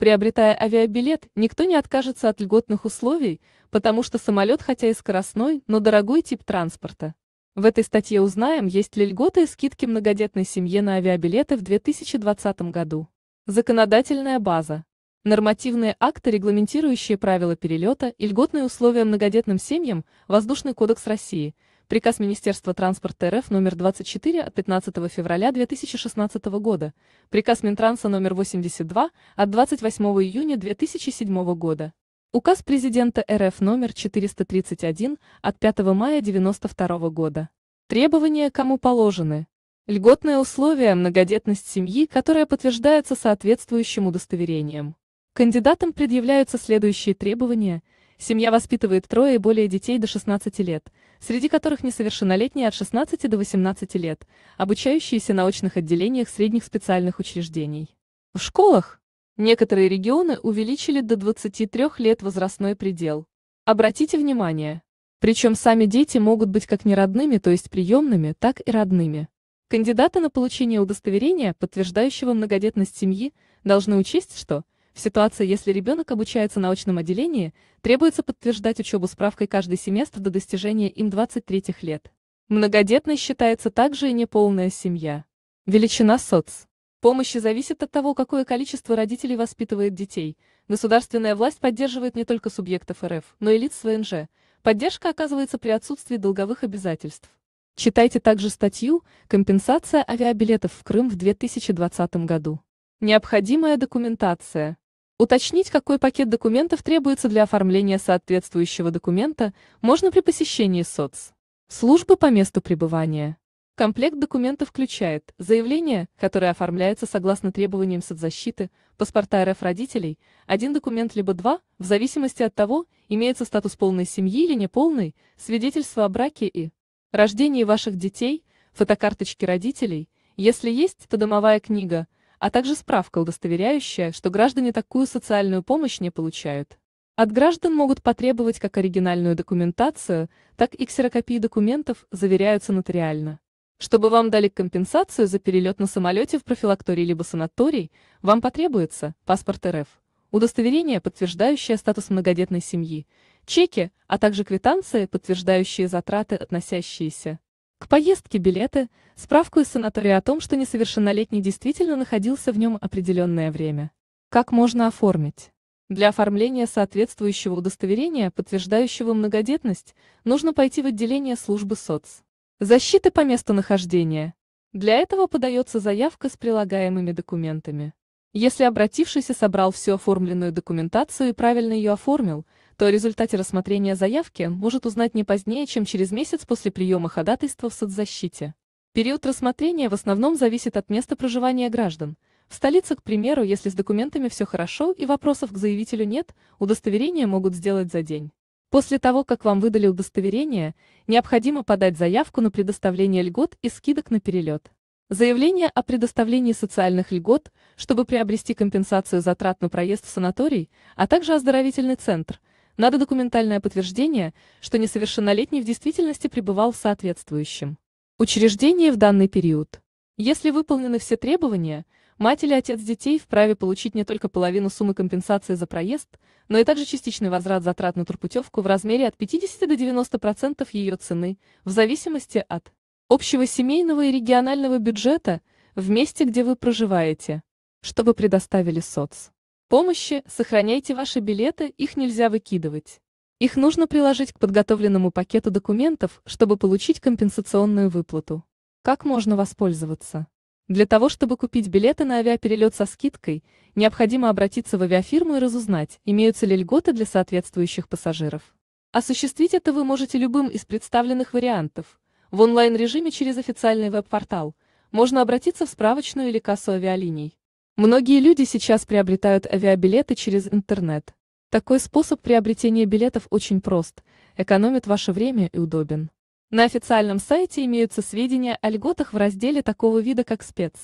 Приобретая авиабилет, никто не откажется от льготных условий, потому что самолет хотя и скоростной, но дорогой тип транспорта. В этой статье узнаем, есть ли льготы и скидки многодетной семье на авиабилеты в 2020 году. Законодательная база. Нормативные акты, регламентирующие правила перелета и льготные условия многодетным семьям, Воздушный кодекс России – Приказ Министерства транспорта РФ номер 24 от 15 февраля 2016 года, приказ Минтранса номер 82 от 28 июня 2007 года, указ президента РФ номер 431 от 5 мая 1992 года. Требования кому положены. Льготные условия многодетность семьи, которая подтверждается соответствующим удостоверением. Кандидатам предъявляются следующие требования – Семья воспитывает трое и более детей до 16 лет, среди которых несовершеннолетние от 16 до 18 лет, обучающиеся на очных отделениях средних специальных учреждений. В школах некоторые регионы увеличили до 23 лет возрастной предел. Обратите внимание, причем сами дети могут быть как неродными, то есть приемными, так и родными. Кандидаты на получение удостоверения, подтверждающего многодетность семьи, должны учесть, что – в ситуации, если ребенок обучается на очном отделении, требуется подтверждать учебу справкой каждый семестр до достижения им 23 лет. Многодетной считается также и неполная семья. Величина соц. Помощи зависит от того, какое количество родителей воспитывает детей. Государственная власть поддерживает не только субъектов РФ, но и лиц с ВНЖ. Поддержка оказывается при отсутствии долговых обязательств. Читайте также статью «Компенсация авиабилетов в Крым в 2020 году». Необходимая документация. Уточнить, какой пакет документов требуется для оформления соответствующего документа, можно при посещении соц. Службы по месту пребывания. Комплект документов включает заявление, которое оформляется согласно требованиям соцзащиты, паспорта РФ родителей, один документ либо два, в зависимости от того, имеется статус полной семьи или неполной, свидетельство о браке и рождении ваших детей, фотокарточки родителей, если есть, то домовая книга – а также справка, удостоверяющая, что граждане такую социальную помощь не получают. От граждан могут потребовать как оригинальную документацию, так и ксерокопии документов заверяются нотариально. Чтобы вам дали компенсацию за перелет на самолете в профилактории либо санаторий, вам потребуется паспорт РФ, удостоверение, подтверждающее статус многодетной семьи, чеки, а также квитанции, подтверждающие затраты, относящиеся к поездке билеты, справку из санатория о том, что несовершеннолетний действительно находился в нем определенное время. Как можно оформить? Для оформления соответствующего удостоверения, подтверждающего многодетность, нужно пойти в отделение службы соц. Защиты по месту нахождения. Для этого подается заявка с прилагаемыми документами. Если обратившийся собрал всю оформленную документацию и правильно ее оформил, то о результате рассмотрения заявки может узнать не позднее, чем через месяц после приема ходатайства в соцзащите. Период рассмотрения в основном зависит от места проживания граждан. В столице, к примеру, если с документами все хорошо и вопросов к заявителю нет, удостоверение могут сделать за день. После того, как вам выдали удостоверение, необходимо подать заявку на предоставление льгот и скидок на перелет. Заявление о предоставлении социальных льгот, чтобы приобрести компенсацию затрат на проезд в санаторий, а также оздоровительный центр – надо документальное подтверждение, что несовершеннолетний в действительности пребывал в соответствующем учреждении в данный период. Если выполнены все требования, мать или отец детей вправе получить не только половину суммы компенсации за проезд, но и также частичный возврат затрат на турпутевку в размере от 50 до 90% процентов ее цены, в зависимости от общего семейного и регионального бюджета в месте, где вы проживаете, чтобы предоставили соц помощи сохраняйте ваши билеты, их нельзя выкидывать. Их нужно приложить к подготовленному пакету документов, чтобы получить компенсационную выплату. Как можно воспользоваться? Для того, чтобы купить билеты на авиаперелет со скидкой, необходимо обратиться в авиафирму и разузнать, имеются ли льготы для соответствующих пассажиров. Осуществить это вы можете любым из представленных вариантов. В онлайн-режиме через официальный веб-портал можно обратиться в справочную или кассу авиалиний. Многие люди сейчас приобретают авиабилеты через интернет. Такой способ приобретения билетов очень прост, экономит ваше время и удобен. На официальном сайте имеются сведения о льготах в разделе такого вида, как спец.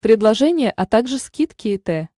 Предложения, а также скидки и т.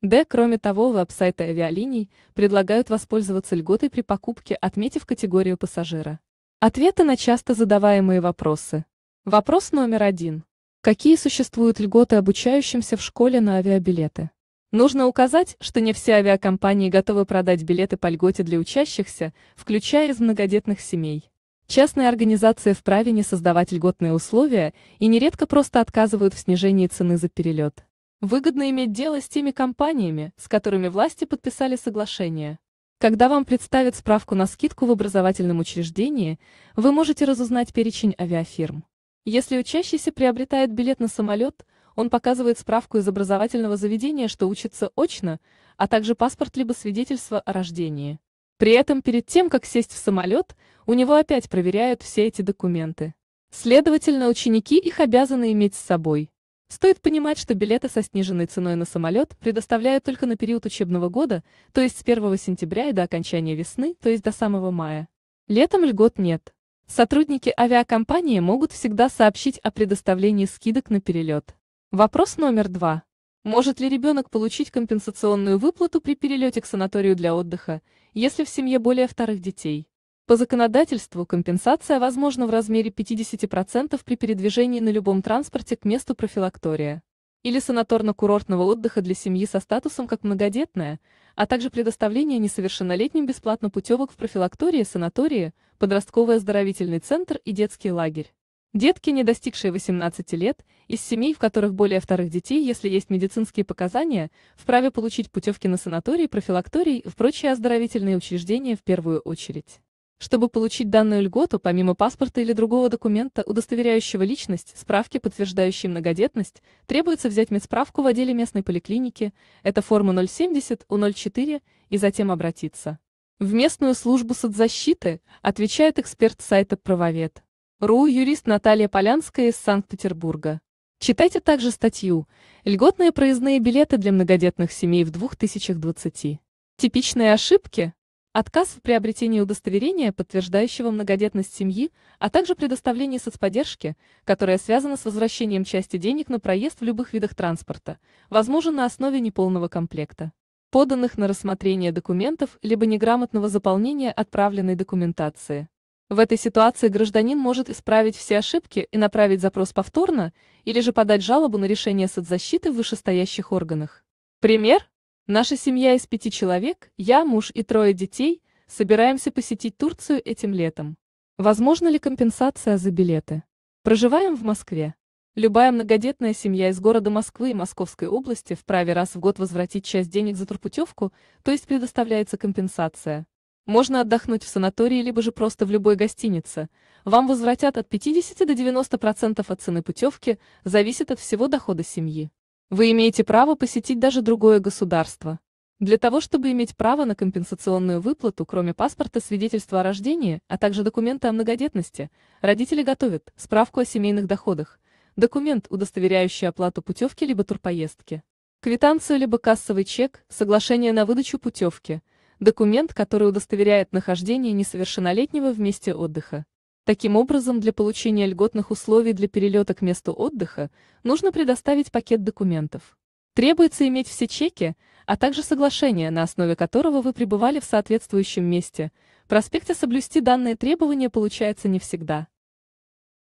Д. Кроме того, веб-сайты авиалиний предлагают воспользоваться льготой при покупке, отметив категорию пассажира. Ответы на часто задаваемые вопросы. Вопрос номер один. Какие существуют льготы обучающимся в школе на авиабилеты? Нужно указать, что не все авиакомпании готовы продать билеты по льготе для учащихся, включая из многодетных семей. Частные организации вправе не создавать льготные условия и нередко просто отказывают в снижении цены за перелет. Выгодно иметь дело с теми компаниями, с которыми власти подписали соглашение. Когда вам представят справку на скидку в образовательном учреждении, вы можете разузнать перечень авиафирм. Если учащийся приобретает билет на самолет, он показывает справку из образовательного заведения, что учится очно, а также паспорт либо свидетельство о рождении. При этом перед тем, как сесть в самолет, у него опять проверяют все эти документы. Следовательно, ученики их обязаны иметь с собой. Стоит понимать, что билеты со сниженной ценой на самолет предоставляют только на период учебного года, то есть с 1 сентября и до окончания весны, то есть до самого мая. Летом льгот нет. Сотрудники авиакомпании могут всегда сообщить о предоставлении скидок на перелет. Вопрос номер два. Может ли ребенок получить компенсационную выплату при перелете к санаторию для отдыха, если в семье более вторых детей? По законодательству компенсация возможна в размере 50% при передвижении на любом транспорте к месту профилактория или санаторно-курортного отдыха для семьи со статусом как многодетная, а также предоставление несовершеннолетним бесплатно путевок в профилактории, санатории, подростковый оздоровительный центр и детский лагерь. Детки, не достигшие 18 лет, из семей, в которых более вторых детей, если есть медицинские показания, вправе получить путевки на санатории, профилактории, и в прочие оздоровительные учреждения в первую очередь. Чтобы получить данную льготу, помимо паспорта или другого документа, удостоверяющего личность, справки, подтверждающие многодетность, требуется взять медсправку в отделе местной поликлиники, это форма 070 У04, и затем обратиться. В местную службу соцзащиты отвечает эксперт сайта «Правовед». РУ юрист Наталья Полянская из Санкт-Петербурга. Читайте также статью «Льготные проездные билеты для многодетных семей в 2020». Типичные ошибки, отказ в приобретении удостоверения, подтверждающего многодетность семьи, а также предоставление соцподдержки, которая связана с возвращением части денег на проезд в любых видах транспорта, возможен на основе неполного комплекта поданных на рассмотрение документов либо неграмотного заполнения отправленной документации. В этой ситуации гражданин может исправить все ошибки и направить запрос повторно, или же подать жалобу на решение соцзащиты в вышестоящих органах. Пример? Наша семья из пяти человек, я, муж и трое детей, собираемся посетить Турцию этим летом. Возможно ли компенсация за билеты? Проживаем в Москве. Любая многодетная семья из города Москвы и Московской области вправе раз в год возвратить часть денег за турпутевку, то есть предоставляется компенсация. Можно отдохнуть в санатории либо же просто в любой гостинице. Вам возвратят от 50 до 90% от цены путевки, зависит от всего дохода семьи. Вы имеете право посетить даже другое государство. Для того, чтобы иметь право на компенсационную выплату, кроме паспорта, свидетельства о рождении, а также документы о многодетности, родители готовят справку о семейных доходах, документ, удостоверяющий оплату путевки либо турпоездки, квитанцию либо кассовый чек, соглашение на выдачу путевки, документ, который удостоверяет нахождение несовершеннолетнего в месте отдыха. Таким образом, для получения льготных условий для перелета к месту отдыха нужно предоставить пакет документов. Требуется иметь все чеки, а также соглашение, на основе которого вы пребывали в соответствующем месте. В проспекте соблюсти данные требования получается не всегда.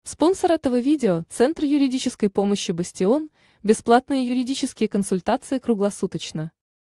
Спонсор этого видео – Центр юридической помощи «Бастион», бесплатные юридические консультации круглосуточно.